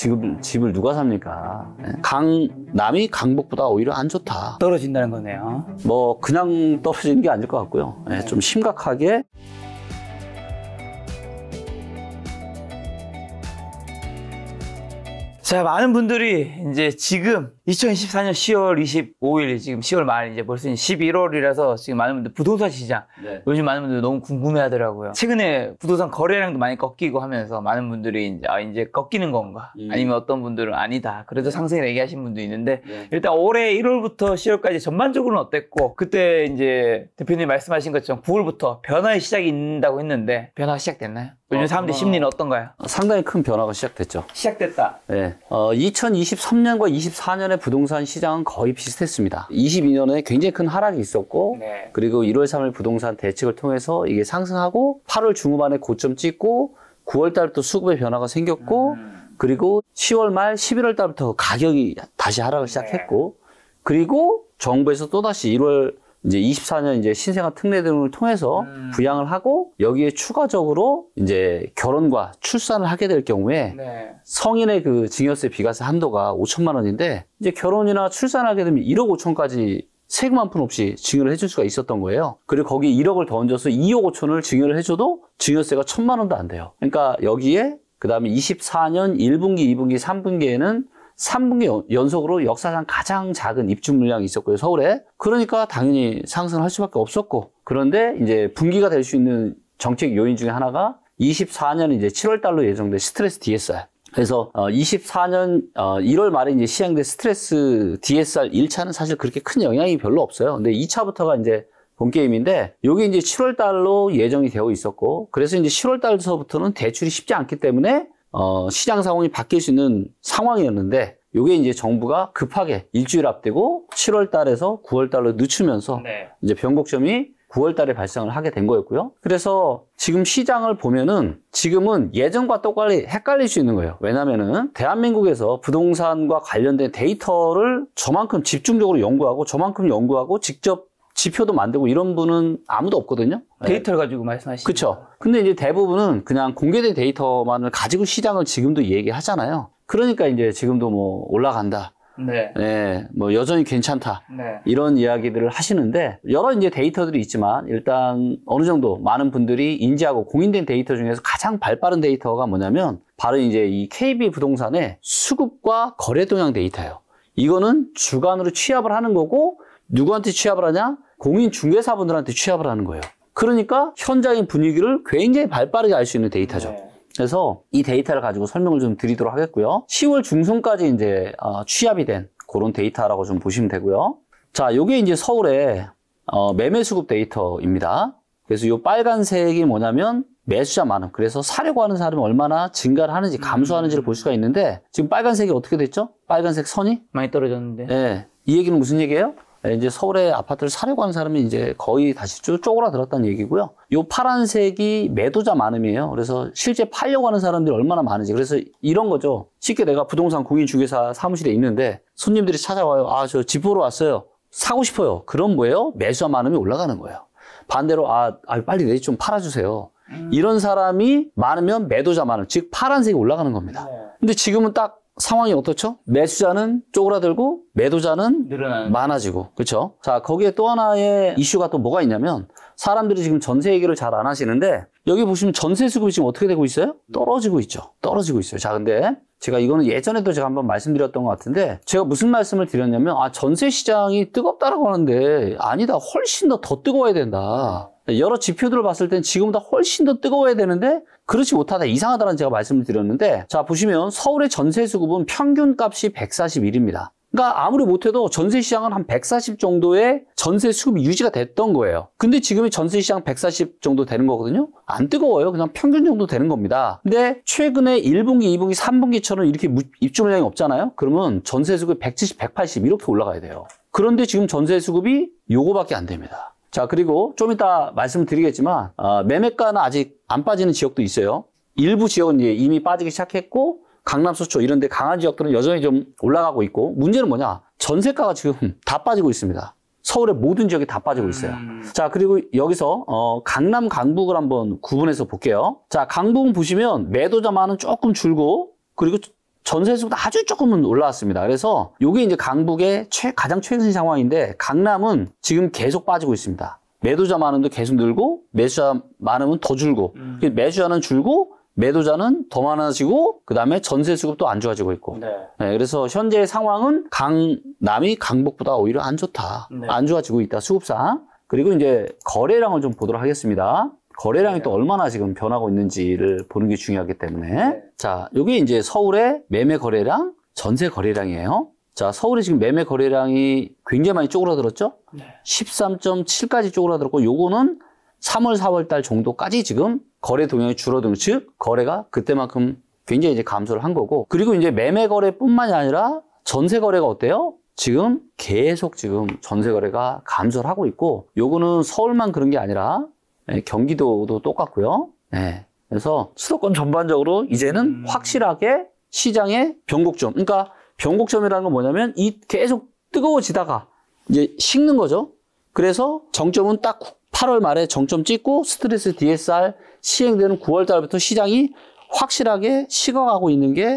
지금 집을 누가 삽니까? 예? 강남이 강북보다 오히려 안 좋다. 떨어진다는 거네요. 뭐 그냥 떨어지는 게 아닐 것 같고요. 네, 좀 심각하게 자, 많은 분들이 이제 지금 2024년 10월 25일, 지금 10월 말, 이제 벌써 11월이라서 지금 많은 분들 부동산 시장, 네. 요즘 많은 분들 너무 궁금해 하더라고요. 최근에 부동산 거래량도 많이 꺾이고 하면서 많은 분들이 이제, 아, 이제 꺾이는 건가? 음. 아니면 어떤 분들은 아니다. 그래도 네. 상승을 얘기하신 분도 있는데, 네. 일단 올해 1월부터 10월까지 전반적으로는 어땠고, 그때 이제 대표님 말씀하신 것처럼 9월부터 변화의 시작이 있다고 했는데, 변화 가 시작됐나요? 요즘 어, 사람들 심리는 어떤가요? 어, 상당히 큰 변화가 시작됐죠. 시작됐다. 네. 어, 2023년과 24년의 부동산 시장은 거의 비슷했습니다. 22년에 굉장히 큰 하락이 있었고, 네. 그리고 1월 3일 부동산 대책을 통해서 이게 상승하고, 8월 중후반에 고점 찍고, 9월 달부터 수급의 변화가 생겼고, 음. 그리고 10월 말, 11월 달부터 가격이 다시 하락을 네. 시작했고, 네. 그리고 정부에서 또다시 1월 이제 24년 이제 신생아 특례 등을 통해서 음. 부양을 하고 여기에 추가적으로 이제 결혼과 출산을 하게 될 경우에 네. 성인의 그 증여세 비과세 한도가 5천만 원인데 이제 결혼이나 출산하게 되면 1억 5천까지 세금 한 푼 없이 증여를 해줄 수가 있었던 거예요. 그리고 거기 1억을 더 얹어서 2억 5천을 증여를 해줘도 증여세가 1 천만 원도 안 돼요. 그러니까 여기에 그 다음에 24년 1분기, 2분기, 3분기에는 3분기 연속으로 역사상 가장 작은 입주 물량이 있었고요. 서울에. 그러니까 당연히 상승할 수밖에 없었고. 그런데 이제 분기가 될 수 있는 정책 요인 중에 하나가 24년 이제 7월 달로 예정된 스트레스 DSR. 그래서 24년 어, 1월 어, 말에 이제 시행된 스트레스 DSR 1차는 사실 그렇게 큰 영향이 별로 없어요. 근데 2차부터가 이제 본 게임인데 이게 이제 7월 달로 예정이 되어 있었고 그래서 이제 7월 달서부터는 대출이 쉽지 않기 때문에 어, 시장 상황이 바뀔 수 있는 상황이었는데 요게 이제 정부가 급하게 일주일 앞되고 7월 달에서 9월 달로 늦추면서 네. 이제 변곡점이 9월 달에 발생을 하게 된 거였고요. 그래서 지금 시장을 보면은 지금은 예전과 똑같이 헷갈릴 수 있는 거예요. 왜냐면은 대한민국에서 부동산과 관련된 데이터를 저만큼 집중적으로 연구하고 저만큼 연구하고 직접 지표도 만들고 이런 분은 아무도 없거든요. 네. 데이터를 네. 가지고 말씀하시죠. 그렇죠. 근데 이제 대부분은 그냥 공개된 데이터만을 가지고 시장을 지금도 얘기하잖아요. 그러니까 이제 지금도 뭐 올라간다. 네. 네. 뭐 여전히 괜찮다. 네. 이런 이야기들을 하시는데 여러 이제 데이터들이 있지만 일단 어느 정도 많은 분들이 인지하고 공인된 데이터 중에서 가장 발빠른 데이터가 뭐냐면 바로 이제 이 KB 부동산의 수급과 거래 동향 데이터예요. 이거는 주간으로 취합을 하는 거고 누구한테 취합을 하냐? 공인중개사분들한테 취합을 하는 거예요. 그러니까 현장인 분위기를 굉장히 발빠르게 알 수 있는 데이터죠. 네. 그래서 이 데이터를 가지고 설명을 좀 드리도록 하겠고요. 10월 중순까지 이제 어, 취합이 된 그런 데이터라고 좀 보시면 되고요. 자, 요게 이제 서울의 어, 매매 수급 데이터입니다. 그래서 요 빨간색이 뭐냐면 매수자 많음. 그래서 사려고 하는 사람이 얼마나 증가를 하는지 감소하는지를 볼 수가 있는데 지금 빨간색이 어떻게 됐죠? 빨간색 선이 많이 떨어졌는데. 네. 이 얘기는 무슨 얘기예요? 예, 이제 서울에 아파트를 사려고 하는 사람이 이제 거의 다시 쭉 쪼그라들었다는 얘기고요. 요 파란색이 매도자 많음이에요. 그래서 실제 팔려고 하는 사람들이 얼마나 많은지. 그래서 이런 거죠. 쉽게 내가 부동산 공인중개사 사무실에 있는데 손님들이 찾아와요. 아, 저 집 보러 왔어요. 사고 싶어요. 그럼 뭐예요? 매수자 많음이 올라가는 거예요. 반대로 아, 아 빨리 내 집 좀 팔아주세요. 음. 이런 사람이 많으면 매도자 많음, 즉 파란색이 올라가는 겁니다. 네. 근데 지금은 딱 상황이 어떻죠? 매수자는 쪼그라들고 매도자는 늘어나는. 많아지고 그렇죠? 자 거기에 또 하나의 이슈가 또 뭐가 있냐면 사람들이 지금 전세 얘기를 잘 안 하시는데 여기 보시면 전세 수급이 지금 어떻게 되고 있어요? 떨어지고 있죠. 떨어지고 있어요. 자 근데 제가 이거는 예전에도 제가 한번 말씀드렸던 것 같은데 제가 무슨 말씀을 드렸냐면 아 전세 시장이 뜨겁다라고 하는데 아니다 훨씬 더 더 뜨거워야 된다. 여러 지표들을 봤을 땐 지금보다 훨씬 더 뜨거워야 되는데 그렇지 못하다 이상하다는 제가 말씀을 드렸는데 자 보시면 서울의 전세 수급은 평균 값이 141입니다. 그러니까 아무리 못해도 전세 시장은 한 140 정도의 전세 수급이 유지가 됐던 거예요. 근데 지금이 전세 시장 140 정도 되는 거거든요. 안 뜨거워요. 그냥 평균 정도 되는 겁니다. 근데 최근에 1분기, 2분기, 3분기처럼 이렇게 입주 물량이 없잖아요. 그러면 전세 수급 170, 180 이렇게 올라가야 돼요. 그런데 지금 전세 수급이 요거밖에 안 됩니다. 자 그리고 좀 이따 말씀드리겠지만 어, 매매가는 아직 안 빠지는 지역도 있어요. 일부 지역은 이제 이미 빠지기 시작했고 강남 서초 이런 데 강한 지역들은 여전히 좀 올라가고 있고 문제는 뭐냐 전세가가 지금 다 빠지고 있습니다. 서울의 모든 지역이 다 빠지고 있어요. 음... 자 그리고 여기서 어, 강남 강북을 한번 구분해서 볼게요. 자 강북 은 보시면 매도자만은 조금 줄고 그리고 전세수도 아주 조금은 올라왔습니다. 그래서 이게 이제 강북의 최, 가장 최신 상황인데 강남은 지금 계속 빠지고 있습니다. 매도자 많은도 계속 늘고 매수자 많으은더 줄고 음. 그러니까 매수자는 줄고 매도자는 더 많아지고 그다음에 전세 수급도 안 좋아지고 있고 네. 네 그래서 현재의 상황은 강남이 강북보다 오히려 안 좋다 네. 안 좋아지고 있다 수급상 그리고 이제 거래량을 좀 보도록 하겠습니다 거래량이 네. 또 얼마나 지금 변하고 있는지를 보는 게 중요하기 때문에 네. 자 여기 이제 서울의 매매 거래량 전세 거래량이에요. 자, 서울이 지금 매매 거래량이 굉장히 많이 쪼그라들었죠? 네. 13.7까지 쪼그라들었고, 요거는 3월, 4월 달 정도까지 지금 거래 동향이 줄어든, 즉, 거래가 그때만큼 굉장히 이제 감소를 한 거고, 그리고 이제 매매 거래뿐만이 아니라 전세 거래가 어때요? 지금 계속 지금 전세 거래가 감소를 하고 있고, 요거는 서울만 그런 게 아니라 예, 경기도도 똑같고요. 예, 그래서 수도권 전반적으로 이제는 음. 확실하게 시장의 변곡점. 그러니까 변곡점이라는 건 뭐냐면 이 계속 뜨거워지다가 이제 식는 거죠. 그래서 정점은 딱 8월 말에 정점 찍고 스트레스 DSR 시행되는 9월 달부터 시장이 확실하게 식어가고 있는 게이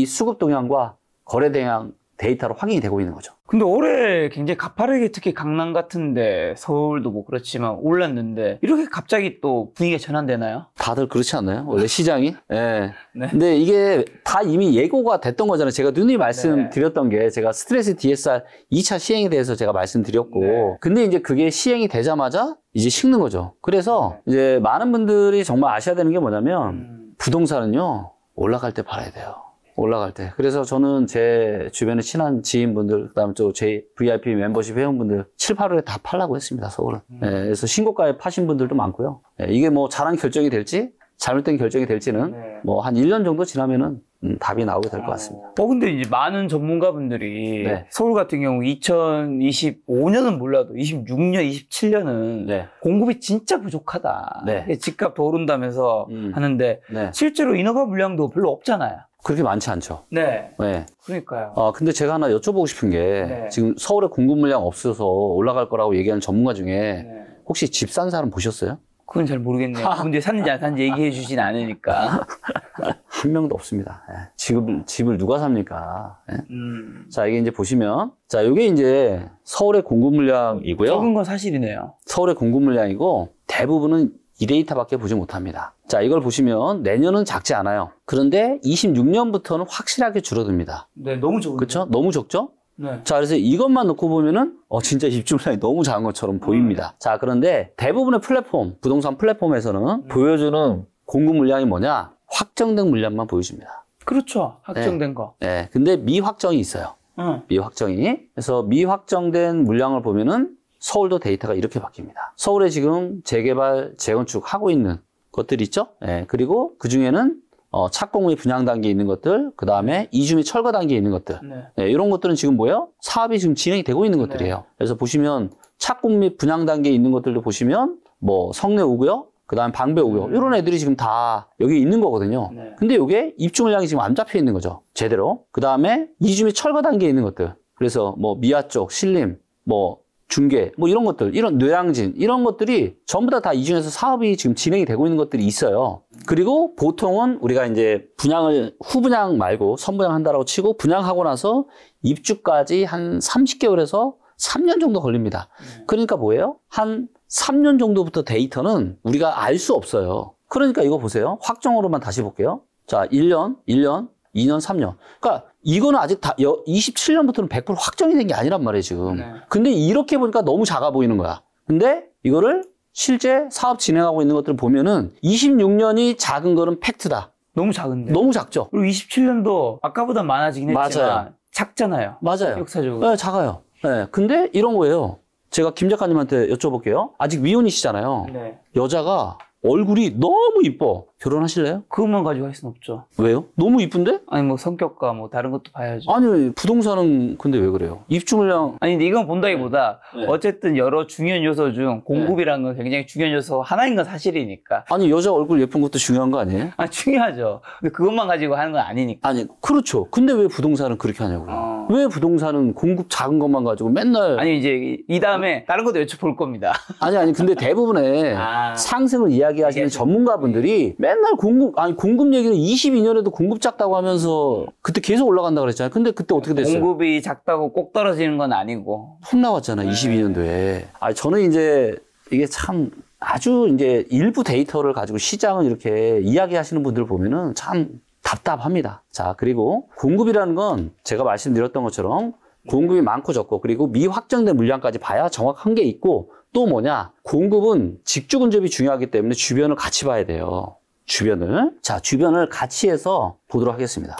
예, 수급 동향과 거래 동향 데이터로 확인이 되고 있는 거죠. 근데 올해 굉장히 가파르게 특히 강남 같은데 서울도 뭐 그렇지만 올랐는데 이렇게 갑자기 또 분위기가 전환되나요? 다들 그렇지 않나요? 원래 시장이? 네. 네. 근데 이게 다 이미 예고가 됐던 거잖아요. 제가 누누이 네. 말씀드렸던 네. 게 제가 스트레스 DSR 2차 시행에 대해서 제가 말씀드렸고 네. 근데 이제 그게 시행이 되자마자 이제 식는 거죠. 그래서 네. 이제 많은 분들이 정말 아셔야 되는 게 뭐냐면 음. 부동산은요 올라갈 때 팔아야 돼요. 올라갈 때. 그래서 저는 제 주변에 친한 지인분들, 그 다음에 또제 VIP 멤버십 회원분들 7, 8월에 다 팔라고 했습니다, 서울은. 음. 예, 그래서 신고가에 파신 분들도 많고요. 예, 이게 뭐 잘한 결정이 될지, 잘못된 결정이 될지는 네. 뭐한 1년 정도 지나면은 음, 답이 나오게 될것 아. 같습니다. 어, 근데 이제 많은 전문가분들이 네. 서울 같은 경우 2025년은 몰라도 26년, 27년은 네. 공급이 진짜 부족하다. 네. 집값도 오른다면서 음. 하는데 네. 실제로 인허가 물량도 별로 없잖아요. 그렇게 많지 않죠. 네. 네. 그러니까요. 아, 근데 제가 하나 여쭤보고 싶은 게 네. 지금 서울에 공급 물량 없어서 올라갈 거라고 얘기하는 전문가 중에 네. 혹시 집 산 사람 보셨어요? 그건 잘 모르겠네요. 근데 그 샀는지 안 샀는지 얘기해 주진 않으니까. 한 명도 없습니다. 예. 집을, 집을 누가 삽니까? 예. 음. 자, 이게 이제 보시면. 자, 이게 이제 서울의 공급 물량이고요. 적은 건 사실이네요. 서울의 공급 물량이고 대부분은 이 데이터밖에 보지 못합니다. 자, 이걸 보시면 내년은 작지 않아요. 그런데 26년부터는 확실하게 줄어듭니다. 네, 너무 적은데. 그렇죠? 너무 적죠? 네. 자, 그래서 이것만 놓고 보면은 어 진짜 입주물량이 너무 작은 것처럼 음. 보입니다. 음. 자, 그런데 대부분의 플랫폼, 부동산 플랫폼에서는 음. 보여주는 공급 물량이 뭐냐? 확정된 물량만 보여줍니다. 그렇죠. 확정된 네. 거. 네. 근데 미확정이 있어요. 음. 미확정이. 그래서 미확정된 물량을 보면은 서울도 데이터가 이렇게 바뀝니다. 서울에 지금 재개발, 재건축 하고 있는 것들 있죠? 예, 그리고 그 중에는 어, 착공의 분양 단계에 있는 것들, 그 다음에 이주 및 철거 단계에 있는 것들. 네. 네, 이런 것들은 지금 뭐예요? 사업이 지금 진행이 되고 있는 네. 것들이에요. 네. 그래서 보시면 착공 및 분양 단계에 있는 것들도 보시면 뭐 성내 오고요. 그 다음에 방배 오고요. 음. 이런 애들이 지금 다 여기 있는 거거든요. 네. 근데 이게 입주 물량이 지금 안 잡혀 있는 거죠. 제대로. 그 다음에 이주 및 철거 단계에 있는 것들. 그래서 뭐 미아 쪽, 신림, 뭐 중계뭐 이런 것들 이런 뇌양진 이런 것들이 전부 다 다이 중에서 사업이 지금 진행이 되고 있는 것들이 있어요 그리고 보통은 우리가 이제 분양을 후분양 말고 선분양 한다라고 치고 분양하고 나서 입주까지 한 30개월에서 3년 정도 걸립니다 그러니까 뭐예요 한 3년 정도부터 데이터는 우리가 알 수 없어요 그러니까 이거 보세요 확정으로만 다시 볼게요 자 1년 1년 2년 3년 그러니까 이거는 아직 다 27년부터는 100% 확정이 된 게 아니란 말이에요, 지금. 네. 근데 이렇게 보니까 너무 작아 보이는 거야. 근데 이거를 실제 사업 진행하고 있는 것들을 보면은 26년이 작은 거는 팩트다. 너무 작은데. 너무 작죠. 그리고 27년도 아까보다 많아지긴 맞아요. 작잖아요. 맞아요. 역사적으로. 네, 작아요. 네. 근데 이런 거예요. 제가 김 작가님한테 여쭤볼게요. 아직 미혼이시잖아요. 네. 여자가 얼굴이 너무 이뻐. 결혼하실래요? 그것만 가지고 할 수는 없죠. 왜요? 너무 이쁜데? 아니 뭐 성격과 뭐 다른 것도 봐야죠. 아니 부동산은 근데 왜 그래요? 입주물량 아니 근데 이건 본다기보다 네. 어쨌든 여러 중요한 요소 중 네. 공급이라는 건 굉장히 중요한 요소 하나인 건 사실이니까. 아니 여자 얼굴 예쁜 것도 중요한 거 아니에요? 아 중요하죠. 근데 그것만 가지고 하는 건 아니니까. 아니 그렇죠. 근데 왜 부동산은 그렇게 하냐고요. 어. 왜 부동산은 공급 작은 것만 가지고 맨날 아니 이제 이 다음에 다른 것도 여쭤볼 겁니다. 아니 아니 근데 대부분의 아. 상승을 이야기하시는 알겠습니다. 전문가분들이 네. 맨날 공급 아니 공급 얘기는 22년에도 공급 작다고 하면서 그때 계속 올라간다 그랬잖아요. 근데 그때 어떻게 됐어요? 공급이 작다고 꼭 떨어지는 건 아니고 훅 나왔잖아 네. 22년도에. 아 저는 이제 이게 참 아주 이제 일부 데이터를 가지고 시장을 이렇게 이야기하시는 분들 을 보면은 참 답답합니다. 자 그리고 공급이라는 건 제가 말씀드렸던 것처럼 공급이 많고 적고 그리고 미확정된 물량까지 봐야 정확한 게 있고 또 뭐냐 공급은 직주 근접이 중요하기 때문에 주변을 같이 봐야 돼요 주변을 자 주변을 같이 해서 보도록 하겠습니다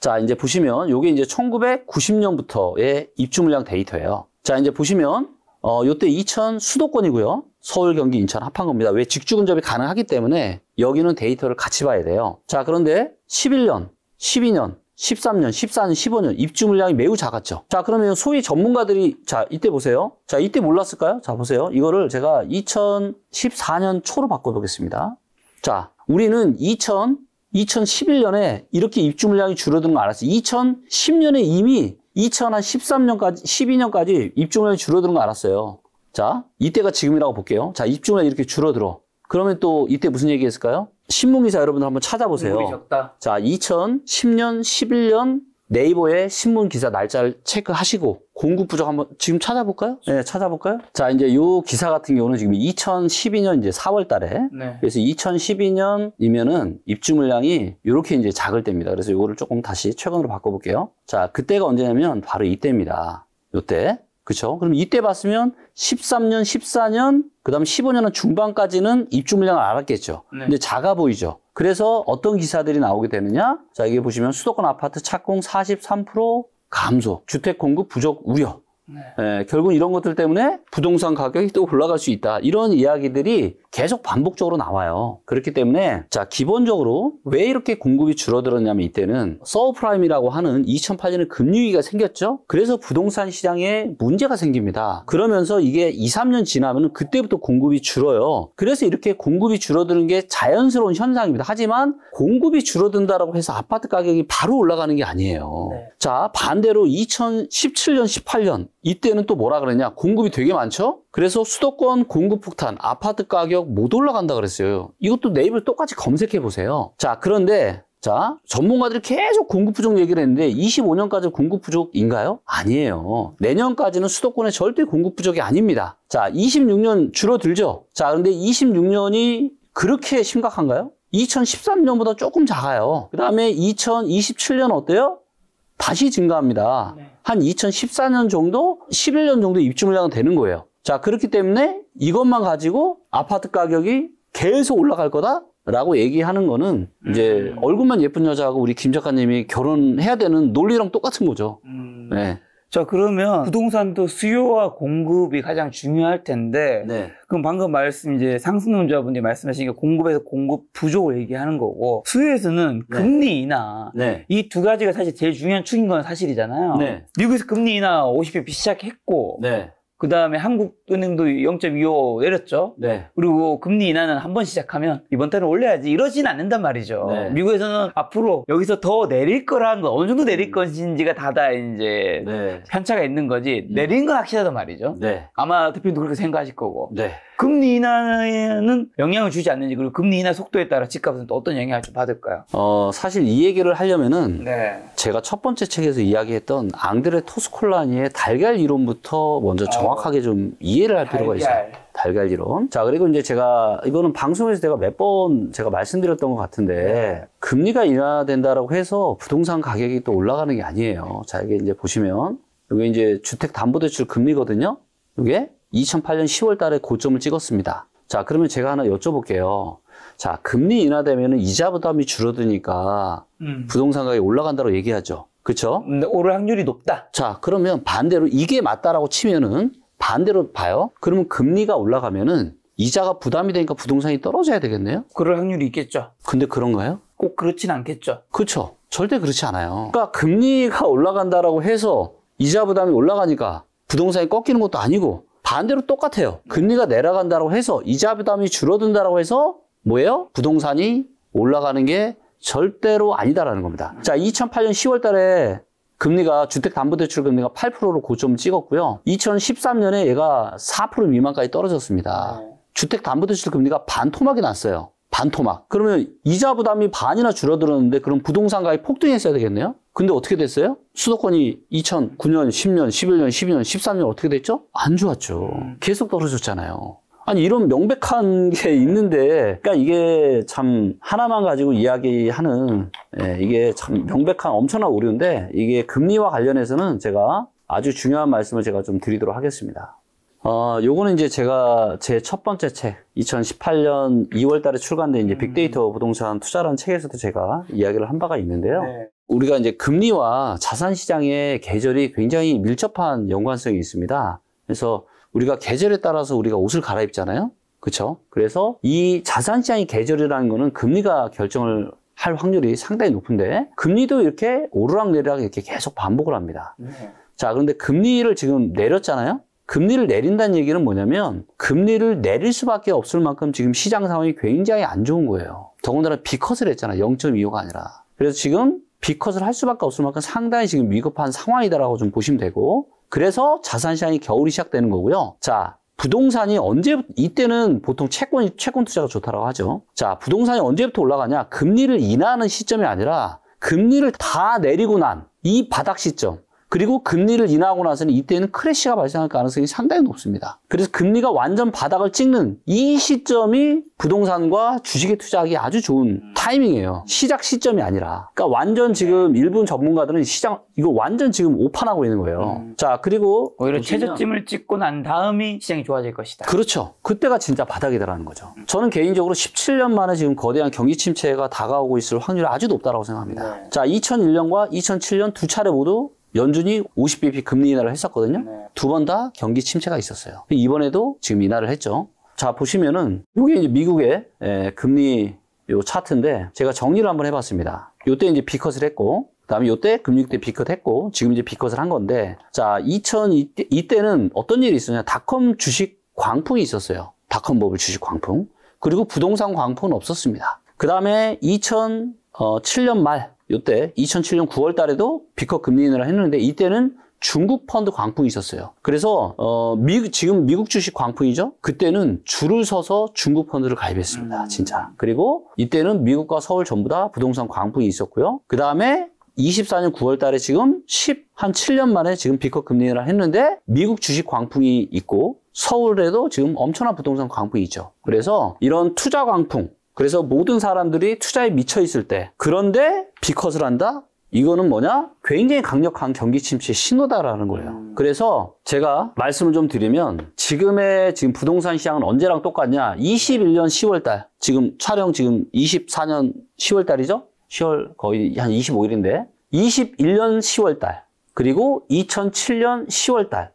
자 이제 보시면 이게 이제 1990년부터의 입주 물량 데이터예요 자 이제 보시면 어 요때 2000 수도권이고요 서울 경기 인천 합한 겁니다 왜 직주 근접이 가능하기 때문에 여기는 데이터를 같이 봐야 돼요 자 그런데 11년 12년 13년, 14년, 15년 입주 물량이 매우 작았죠. 자 그러면 소위 전문가들이 자 이때 보세요. 자 이때 몰랐을까요? 자 보세요. 이거를 제가 2014년 초로 바꿔보겠습니다. 자, 우리는 2000, 2011년에 이렇게 입주 물량이 줄어든 거 알았어요. 2010년에 이미 2013년까지, 12년까지 입주 물량이 줄어드는 거 알았어요. 자, 이때가 지금이라고 볼게요. 자, 입주 물량이 이렇게 줄어들어. 그러면 또 이때 무슨 얘기 했을까요? 신문기사 여러분들 한번 찾아보세요. 자, 2010년, 11년, 네이버에 신문 기사 날짜를 체크하시고 공급 부족 한번 지금 찾아볼까요? 네, 찾아볼까요? 자, 이제 요 기사 같은 경우는 지금 2012년 이제 4월 달에 네. 그래서 2012년이면은 입주 물량이 이렇게 이제 작을 때입니다. 그래서 요거를 조금 다시 최근으로 바꿔 볼게요. 자, 그때가 언제냐면 바로 이때입니다. 요때. 그렇죠? 그럼 이때 봤으면 13년, 14년, 그다음 15년은 중반까지는 입주 물량을 알았겠죠. 네. 근데 작아 보이죠. 그래서 어떤 기사들이 나오게 되느냐? 자, 여기 보시면 수도권 아파트 착공 43% 감소, 주택 공급 부족 우려, 네. 음. 예, 결국 이런 것들 때문에 부동산 가격이 또 올라갈 수 있다. 이런 이야기들이 계속 반복적으로 나와요. 그렇기 때문에 자 기본적으로 왜 이렇게 공급이 줄어들었냐면 이때는 서브프라임이라고 하는 2008년에 금융위기가 생겼죠. 그래서 부동산 시장에 문제가 생깁니다. 그러면서 이게 2, 3년 지나면 그때부터 공급이 줄어요. 그래서 이렇게 공급이 줄어드는 게 자연스러운 현상입니다. 하지만 공급이 줄어든다라고 해서 아파트 가격이 바로 올라가는 게 아니에요. 네. 자 반대로 2017년, 18년 이때는 또 뭐라 그러냐 공급이 되게 많죠 그래서 수도권 공급 폭탄 아파트 가격 못 올라간다 그랬어요 이것도 네이버 똑같이 검색해 보세요 자 그런데 자 전문가들이 계속 공급 부족 얘기를 했는데 25년까지 공급 부족인가요? 아니에요 내년까지는 수도권에 절대 공급 부족이 아닙니다 자 26년 줄어들죠 자 그런데 26년이 그렇게 심각한가요? 2013년보다 조금 작아요 그 다음에 2027년 어때요? 다시 증가합니다 네. 한 2014년 정도, 11년 정도 입주 물량은 되는 거예요. 자, 그렇기 때문에 이것만 가지고 아파트 가격이 계속 올라갈 거다? 라고 얘기하는 거는 이제 음. 얼굴만 예쁜 여자하고 우리 김 작가님이 결혼해야 되는 논리랑 똑같은 거죠. 음... 네. 자, 그러면 음. 부동산도 수요와 공급이 가장 중요할 텐데, 네. 그럼 방금 말씀, 이제 상승론자분이 말씀하신 게 공급에서 공급 부족을 얘기하는 거고, 수요에서는 네. 금리 인하, 네. 이두 가지가 사실 제일 중요한 축인 건 사실이잖아요. 네. 미국에서 금리 인하 5 0회 p 시작했고, 네. 그 다음에 한국은행도 0.25 내렸죠. 네. 그리고 금리 인하는 한 번 시작하면 이번 달은 올려야지 이러진 않는단 말이죠. 네. 미국에서는 앞으로 여기서 더 내릴 거란 거 어느 정도 내릴 음. 것인지가 다다 이제 네. 편차가 있는 거지 음. 내린 건 확실하단 말이죠. 네. 아마 대표님도 그렇게 생각하실 거고. 네. 금리 인하에는 영향을 주지 않는지 그리고 금리 인하 속도에 따라 집값은 또 어떤 영향을 좀 받을까요? 어 사실 이 얘기를 하려면은 네. 제가 첫 번째 책에서 이야기했던 앙드레 토스콜라니의 달걀 이론부터 먼저 정확하게 좀 이해를 할 필요가 있어요. 달걀 이론. 자, 그리고 이제 제가, 이거는 방송에서 제가 몇 번 제가 말씀드렸던 것 같은데, 네. 금리가 인하된다라고 해서 부동산 가격이 또 올라가는 게 아니에요. 자, 이게 이제 보시면, 이게 이제 주택담보대출 금리거든요? 이게 2008년 10월 달에 고점을 찍었습니다. 자, 그러면 제가 하나 여쭤볼게요. 자, 금리 인하되면 이자 부담이 줄어드니까 음. 부동산 가격이 올라간다고 얘기하죠. 그렇죠? 근데 음, 네, 오를 확률이 높다. 자, 그러면 반대로 이게 맞다라고 치면은 반대로 봐요. 그러면 금리가 올라가면은 이자가 부담이 되니까 부동산이 떨어져야 되겠네요? 그럴 확률이 있겠죠. 근데 그런가요? 꼭 그렇진 않겠죠. 그렇죠. 절대 그렇지 않아요. 그러니까 금리가 올라간다라고 해서 이자 부담이 올라가니까 부동산이 꺾이는 것도 아니고 반대로 똑같아요. 금리가 내려간다고 해서 이자 부담이 줄어든다고 해서 뭐예요? 부동산이 올라가는 게 절대로 아니다라는 겁니다. 자, 2008년 10월 달에 금리가 주택담보대출 금리가 8%로 고점 을 찍었고요. 2013년에 얘가 4% 미만까지 떨어졌습니다. 네. 주택담보대출 금리가 반토막이 났어요. 반토막. 그러면 이자 부담이 반이나 줄어들었는데 그럼 부동산 가액 폭등했어야 되겠네요? 근데 어떻게 됐어요? 수도권이 2009년, 10년, 11년, 12년, 13년 어떻게 됐죠? 안 좋았죠. 계속 떨어졌잖아요. 아니 이런 명백한 게 있는데 그러니까 이게 참 하나만 가지고 이야기하는 예, 이게 참 명백한 엄청난 오류인데 이게 금리와 관련해서는 제가 아주 중요한 말씀을 제가 좀 드리도록 하겠습니다. 어, 요거는 이제 제가 제 첫 번째 책, 2018년 2월 달에 출간된 이제 음. 빅데이터 부동산 투자라는 책에서도 제가 이야기를 한 바가 있는데요. 네. 우리가 이제 금리와 자산 시장의 계절이 굉장히 밀접한 연관성이 있습니다. 그래서 우리가 계절에 따라서 우리가 옷을 갈아입잖아요. 그렇죠? 그래서 이 자산 시장의 계절이라는 거는 금리가 결정을 할 확률이 상당히 높은데 금리도 이렇게 오르락내리락 이렇게 계속 반복을 합니다. 네. 자, 그런데 금리를 지금 내렸잖아요. 금리를 내린다는 얘기는 뭐냐면 금리를 내릴 수밖에 없을 만큼 지금 시장 상황이 굉장히 안 좋은 거예요. 더군다나 비컷을 했잖아. 0.25가 아니라. 그래서 지금 비컷을 할 수밖에 없을 만큼 상당히 지금 위급한 상황이다라고 좀 보시면 되고 그래서 자산 시장이 겨울이 시작되는 거고요. 자, 부동산이 언제 이때는 보통 채권 이 채권 투자가 좋다라고 하죠. 자, 부동산이 언제부터 올라가냐? 금리를 인하하는 시점이 아니라 금리를 다 내리고 난 이 바닥 시점. 그리고 금리를 인하하고 나서는 이때는 크래시가 발생할 가능성이 상당히 높습니다. 그래서 금리가 완전 바닥을 찍는 이 시점이 부동산과 주식에 투자하기 아주 좋은 타이밍이에요. 시작 시점이 아니라. 그러니까 완전 지금 네. 일본 전문가들은 시장 이거 완전 지금 오판하고 있는 거예요. 음. 자, 그리고 오히려 최저점을 찍고 난 다음이 시장이 좋아질 것이다. 그렇죠. 그때가 진짜 바닥이다라는 거죠. 음. 저는 개인적으로 17년 만에 지금 거대한 경기 침체가 다가오고 있을 확률이 아주 높다라고 생각합니다. 네. 자, 2001년과 2007년 두 차례 모두 연준이 50bp 금리 인하를 했었거든요. 네. 두번 다 경기 침체가 있었어요. 이번에도 지금 인하를 했죠. 자 보시면은 이게 이제 미국의 예, 금리 요 차트인데 제가 정리를 한번 해봤습니다. 요때 이제 비컷을 했고 그다음에 요때 금융 때 비컷 했고 지금 이제 비컷을 한 건데 자 2002때 이때는 어떤 일이 있었냐 닷컴 주식 광풍이 있었어요. 닷컴 버블 주식 광풍 그리고 부동산 광풍은 없었습니다. 그다음에 2007년 어, 말 이때 2007년 9월 달에도 비커 금리 인하를 했는데 이때는 중국 펀드 광풍이 있었어요. 그래서 어, 미, 지금 미국 주식 광풍이죠. 그때는 줄을 서서 중국 펀드를 가입했습니다. 음. 진짜. 그리고 이때는 미국과 서울 전부 다 부동산 광풍이 있었고요. 그 다음에 24년 9월 달에 지금 10, 한 7년 만에 지금 비커 금리를 인 했는데 미국 주식 광풍이 있고 서울에도 지금 엄청난 부동산 광풍이 있죠. 그래서 이런 투자 광풍, 그래서 모든 사람들이 투자에 미쳐 있을 때 그런데 비컷을 한다? 이거는 뭐냐? 굉장히 강력한 경기 침체 신호다라는 거예요. 음. 그래서 제가 말씀을 좀 드리면 지금의 지금 부동산 시장은 언제랑 똑같냐? 21년 10월 달. 지금 촬영 지금 24년 10월 달이죠? 10월 거의 한 25일인데 21년 10월 달. 그리고 2007년 10월 달과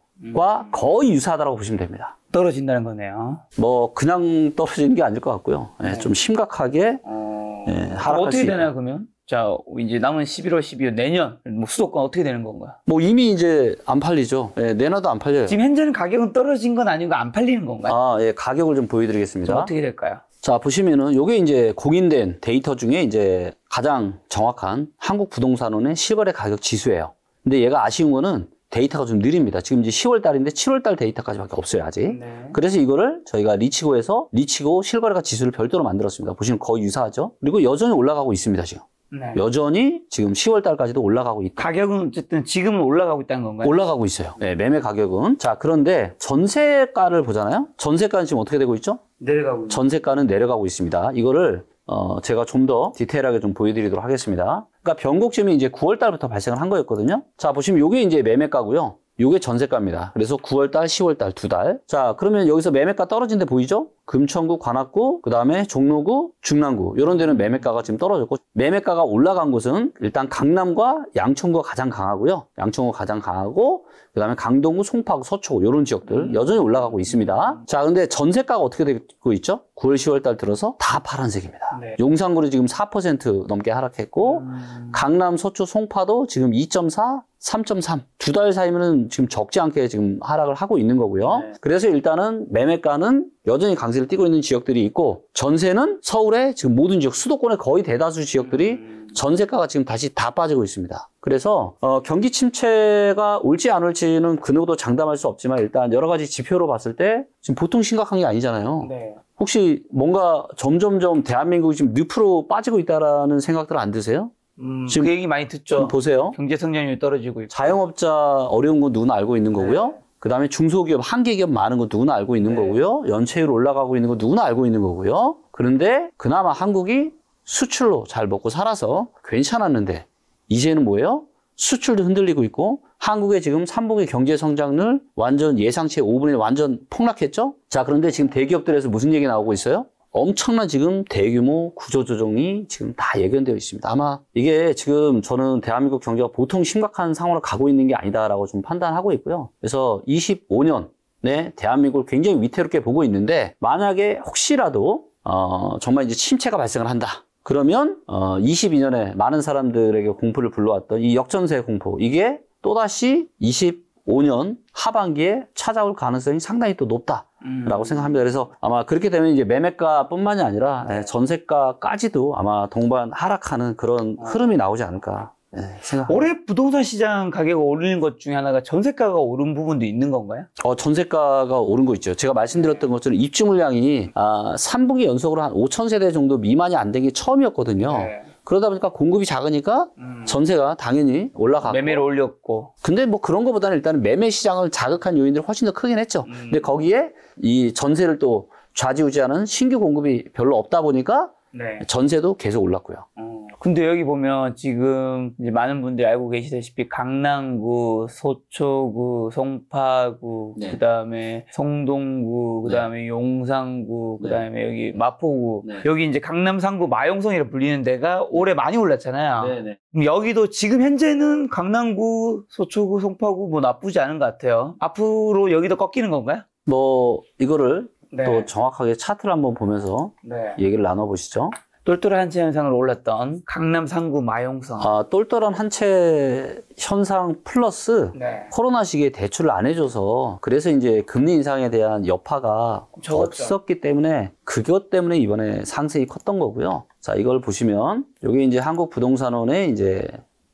음. 거의 유사하다고 보시면 됩니다. 떨어진다는 거네요. 뭐 그냥 떨어지는 게 아닐 것 같고요. 예, 네. 좀 심각하게 어... 예, 하락할 어떻게 되나요 그러면? 자 이제 남은 11월, 12월 내년 뭐 수도권 어떻게 되는 건가요? 뭐 이미 이제 안 팔리죠. 예, 내놔도 안 팔려요. 지금 현재는 가격은 떨어진 건 아니고 안 팔리는 건가요? 아, 예, 가격을 좀 보여드리겠습니다. 어떻게 될까요? 자 보시면은 이게 이제 공인된 데이터 중에 이제 가장 정확한 한국 부동산원의 실거래 가격 지수예요. 근데 얘가 아쉬운 거는 데이터가 좀 느립니다. 지금 이제 10월 달인데 7월 달 데이터까지밖에 없어요, 아직. 네. 그래서 이거를 저희가 리치고에서 리치고 실거래가 지수를 별도로 만들었습니다. 보시면 거의 유사하죠. 그리고 여전히 올라가고 있습니다, 지금. 네. 여전히 지금 10월 달까지도 올라가고 있다. 가격은 어쨌든 지금은 올라가고 있다는 건가요? 올라가고 있어요. 네, 매매 가격은. 자, 그런데 전세가를 보잖아요. 전세가는 지금 어떻게 되고 있죠? 내려가고 있죠. 전세가는 내려가고 있습니다. 이거를 어, 제가 좀 더 디테일하게 좀 보여드리도록 하겠습니다. 그러니까 변곡점이 이제 9월 달부터 발생을 한 거였거든요. 자, 보시면 이게 이제 매매가고요. 이게 전세가입니다. 그래서 9월 달, 10월 달 두 달. 자, 그러면 여기서 매매가 떨어진 데 보이죠? 금천구, 관악구, 그 다음에 종로구, 중랑구 이런 데는 매매가가 지금 떨어졌고 매매가가 올라간 곳은 일단 강남과 양천구가 가장 강하고요. 양천구가 가장 강하고 그 다음에 강동구, 송파구, 서초구 이런 지역들 음. 여전히 올라가고 있습니다. 자 근데 전세가가 어떻게 되고 있죠? 9월, 10월 달 들어서 다 파란색입니다. 네. 용산구는 지금 4% 넘게 하락했고 음... 강남, 서초, 송파도 지금 2.4, 3.3. 두 달 사이면은 지금 적지 않게 지금 하락을 하고 있는 거고요. 네. 그래서 일단은 매매가는 여전히 강세를 띠고 있는 지역들이 있고 전세는 서울의 지금 모든 지역 수도권의 거의 대다수 지역들이 음. 전세가가 지금 다시 다 빠지고 있습니다. 그래서 어, 경기 침체가 올지 안 올지는 그 누구도 장담할 수 없지만 일단 여러 가지 지표로 봤을 때 지금 보통 심각한 게 아니잖아요. 네. 혹시 뭔가 점점점 대한민국이 지금 늪으로 빠지고 있다라는 생각들 안 드세요? 음, 지금 그 얘기 많이 듣죠. 보세요. 경제 성장률 떨어지고 있고. 자영업자 어려운 건 누구나 알고 있는 거고요. 네. 그 다음에 중소기업, 한계 기업 많은 거 누구나 알고 있는 네. 거고요. 연체율 올라가고 있는 거 누구나 알고 있는 거고요. 그런데 그나마 한국이 수출로 잘 먹고 살아서 괜찮았는데 이제는 뭐예요? 수출도 흔들리고 있고 한국의 지금 3분기 경제 성장률 완전 예상치의 5분의 1 완전 폭락했죠? 자, 그런데 지금 대기업들에서 무슨 얘기 나오고 있어요? 엄청난 지금 대규모 구조조정이 지금 다 예견되어 있습니다. 아마 이게 지금 저는 대한민국 경제가 보통 심각한 상황으로 가고 있는 게 아니다라고 좀 판단하고 있고요. 그래서 25년 내 대한민국을 굉장히 위태롭게 보고 있는데 만약에 혹시라도 어, 정말 이제 침체가 발생을 한다. 그러면 어, 22년에 많은 사람들에게 공포를 불러왔던 이 역전세 공포 이게 또다시 25년 하반기에 찾아올 가능성이 상당히 또 높다. 라고 생각합니다. 그래서 아마 그렇게 되면 이제 매매가뿐만이 아니라 네. 예, 전세가까지도 아마 동반 하락하는 그런 어. 흐름이 나오지 않을까 예, 생각합니다. 올해 부동산 시장 가격 이 오르는 것 중에 하나가 전세가가 오른 부분도 있는 건가요? 어, 전세가가 오른 거 있죠. 제가 말씀드렸던 것처럼 입주 물량이 아, 3분기 연속으로 한 5천 세대 정도 미만이 안 된 게 처음이었거든요. 네. 그러다 보니까 공급이 작으니까 음. 전세가 당연히 올라가고 매매를 올렸고 근데 뭐 그런 것보다는 일단은 매매 시장을 자극한 요인들이 훨씬 더 크긴 했죠 음. 근데 거기에 이 전세를 또 좌지우지하는 신규 공급이 별로 없다 보니까 네. 전세도 계속 올랐고요 음. 근데 여기 보면 지금 많은 분들이 알고 계시다시피 강남구, 소초구, 송파구, 네. 그다음에 성동구, 그다음에 네. 용산구, 그다음에 네. 여기 마포구. 네. 여기 이제 강남 상구 마용성이라 불리는 데가 올해 많이 올랐잖아요. 네, 네. 여기도 지금 현재는 강남구, 소초구, 송파구 뭐 나쁘지 않은 것 같아요. 앞으로 여기도 꺾이는 건가요? 뭐 이거를 또 정확하게 차트를 한번 보면서 얘기를 나눠보시죠. 똘똘한 채 현상을 올랐던 강남 상구 마용성. 아, 똘똘한 한채 현상 플러스 네. 코로나 시기에 대출을 안 해줘서 그래서 이제 금리 인상에 대한 여파가 적었죠. 없었기 때문에 그것 때문에 이번에 상승이 컸던 거고요. 자, 이걸 보시면 여기 이제 한국 부동산원의 이제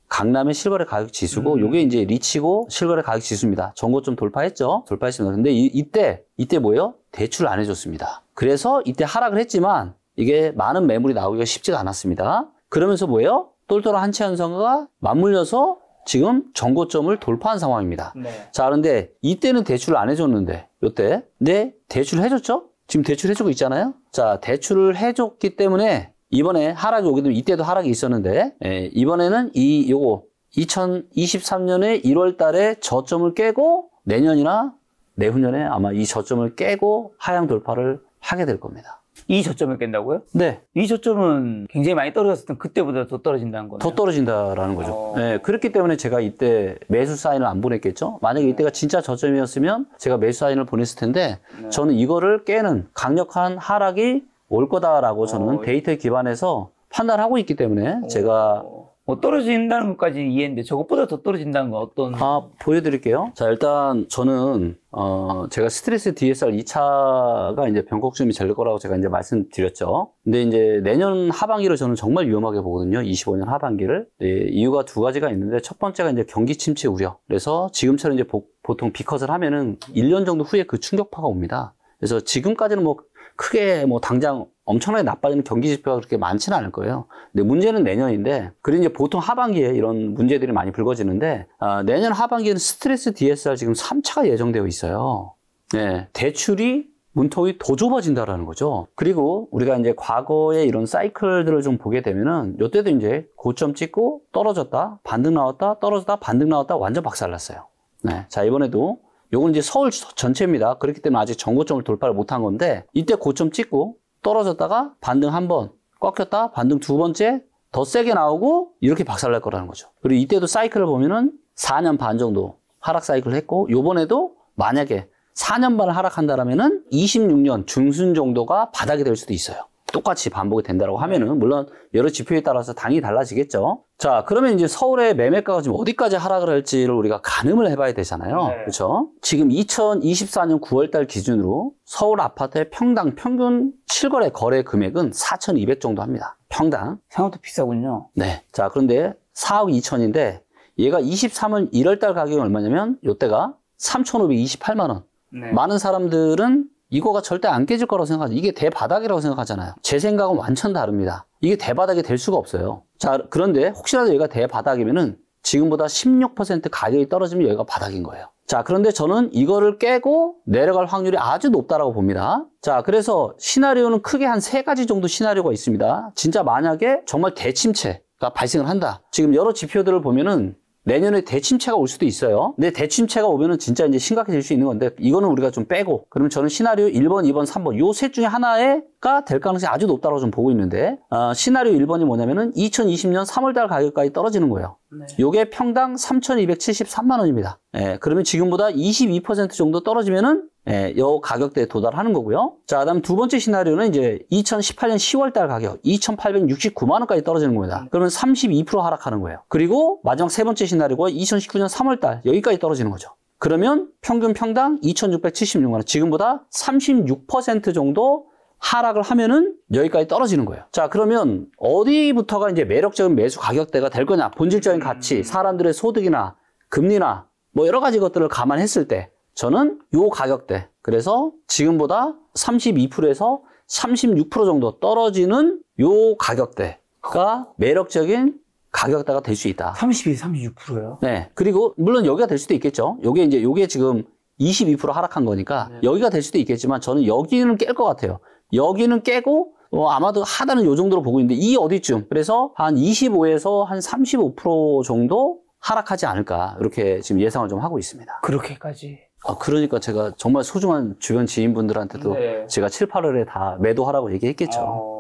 강남의 실거래 가격 지수고 음. 요게 이제 리치고 실거래 가격 지수입니다. 전고점 돌파했죠. 돌파했습니다. 근데 이, 이때 이때 뭐예요? 대출 안 해줬습니다. 그래서 이때 하락을 했지만 이게 많은 매물이 나오기가 쉽지가 않았습니다. 그러면서 뭐예요? 똘똘한 한치 현상과 맞물려서 지금 정고점을 돌파한 상황입니다. 네. 자, 그런데 이때는 대출을 안 해줬는데, 요때. 네, 대출 을 해줬죠? 지금 대출 해주고 있잖아요? 자, 대출을 해줬기 때문에 이번에 하락이 오게 되면 이때도 하락이 있었는데, 예, 이번에는 이, 요거, 2023년에 1월 달에 저점을 깨고 내년이나 내후년에 아마 이 저점을 깨고 하향 돌파를 하게 될 겁니다. 이 저점을 깬다고요? 네. 이 저점은 굉장히 많이 떨어졌었던 그때보다 더 떨어진다는 거죠더 떨어진다라는 거죠. 어... 네, 그렇기 때문에 제가 이때 매수 사인을 안 보냈겠죠. 만약에 이때가 진짜 저점이었으면 제가 매수 사인을 보냈을 텐데 네. 저는 이거를 깨는 강력한 하락이 올 거다라고 저는 어... 데이터에 기반해서 판단하고 있기 때문에 어. 제가 뭐 떨어진다는 것까지 이해했는데 저것보다 더 떨어진다는 건 어떤? 아 보여드릴게요. 자 일단 저는 어 제가 스트레스 DSR 2차가 이제 변곡점이 될 거라고 제가 이제 말씀드렸죠. 근데 이제 내년 하반기를 저는 정말 위험하게 보거든요. 25년 하반기를 네, 이유가 두 가지가 있는데 첫 번째가 이제 경기 침체 우려. 그래서 지금처럼 이제 보, 보통 비컷을 하면은 1년 정도 후에 그 충격파가 옵니다. 그래서 지금까지는 뭐 크게 뭐 당장 엄청나게 나빠지는 경기 지표가 그렇게 많지는 않을 거예요. 근데 문제는 내년인데, 그리고 이제 보통 하반기에 이런 문제들이 많이 불거지는데, 어, 내년 하반기에는 스트레스 DSR 지금 3차가 예정되어 있어요. 네, 대출이 문턱이 더 좁아진다라는 거죠. 그리고 우리가 이제 과거의 이런 사이클들을 좀 보게 되면은 요때도 이제 고점 찍고 떨어졌다, 반등 나왔다, 떨어졌다, 반등 나왔다 완전 박살났어요. 네. 자, 이번에도 요건 이제 서울 전체입니다. 그렇기 때문에 아직 전고점을 돌파를 못한 건데 이때 고점 찍고 떨어졌다가 반등 한 번, 꺾였다 반등 두 번째 더 세게 나오고 이렇게 박살날 거라는 거죠. 그리고 이때도 사이클을 보면은 4년 반 정도 하락 사이클을 했고 요번에도 만약에 4년 반을 하락한다라면은 26년 중순 정도가 바닥이 될 수도 있어요. 똑같이 반복이 된다고 네. 하면은 물론 여러 지표에 따라서 당이 달라지겠죠. 자, 그러면 이제 서울의 매매가가 지금 어디까지 하락을 할지를 우리가 가늠을 해봐야 되잖아요. 네. 그렇죠? 지금 2024년 9월달 기준으로 서울 아파트의 평당 평균 7거래 거래 금액은 4,200 정도 합니다. 평당. 생각보다 비싸군요. 네. 자, 그런데 4억 2천인데 얘가 23월 1월달 가격이 얼마냐면 요때가 3,528만 원. 네. 많은 사람들은 이거가 절대 안 깨질 거라고 생각하지 이게 대바닥이라고 생각하잖아요. 제 생각은 완전 다릅니다. 이게 대바닥이 될 수가 없어요. 자, 그런데 혹시라도 여기가 대바닥이면은 지금보다 16% 가격이 떨어지면 여기가 바닥인 거예요. 자, 그런데 저는 이거를 깨고 내려갈 확률이 아주 높다라고 봅니다. 자, 그래서 시나리오는 크게 한 세 가지 정도 시나리오가 있습니다. 진짜 만약에 정말 대침체가 발생을 한다. 지금 여러 지표들을 보면은 내년에 대침체가 올 수도 있어요. 근데 대침체가 오면은 진짜 이제 심각해질 수 있는 건데 이거는 우리가 좀 빼고 그러면 저는 시나리오 1번, 2번, 3번 요 셋 중에 하나에 가가 될 가능성이 아주 높다고 좀 보고 있는데 어, 시나리오 1번이 뭐냐면은 2020년 3월달 가격까지 떨어지는 거예요. 네. 요게 평당 3,273만 원입니다. 예, 그러면 지금보다 22% 정도 떨어지면은 예, 요 가격대에 도달하는 거고요. 자, 그다음 두 번째 시나리오는 이제 2018년 10월 달 가격 2,869만 원까지 떨어지는 겁니다. 네. 그러면 32% 하락하는 거예요. 그리고 마지막 세 번째 시나리오가 2019년 3월 달 여기까지 떨어지는 거죠. 그러면 평균 평당 2,676만 원. 지금보다 36% 정도 하락을 하면은 여기까지 떨어지는 거예요. 자, 그러면 어디부터가 이제 매력적인 매수 가격대가 될 거냐? 본질적인 음. 가치, 사람들의 소득이나 금리나 뭐 여러 가지 것들을 감안했을 때 저는 요 가격대. 그래서 지금보다 32%에서 36% 정도 떨어지는 요 가격대가 매력적인 가격대가 될 수 있다. 32, 36%요? 네. 그리고 물론 여기가 될 수도 있겠죠. 요게 이제 요게 지금 22% 하락한 거니까 네. 여기가 될 수도 있겠지만 저는 여기는 깰 것 같아요. 여기는 깨고 어, 아마도 하단은 요 정도로 보고 있는데 이 어디쯤 그래서 한 25에서 한 35% 정도 하락하지 않을까 이렇게 지금 예상을 좀 하고 있습니다. 그렇게까지. 아, 그러니까 제가 정말 소중한 주변 지인분들한테도 네. 제가 7, 8월에 다 매도하라고 얘기했겠죠. 아...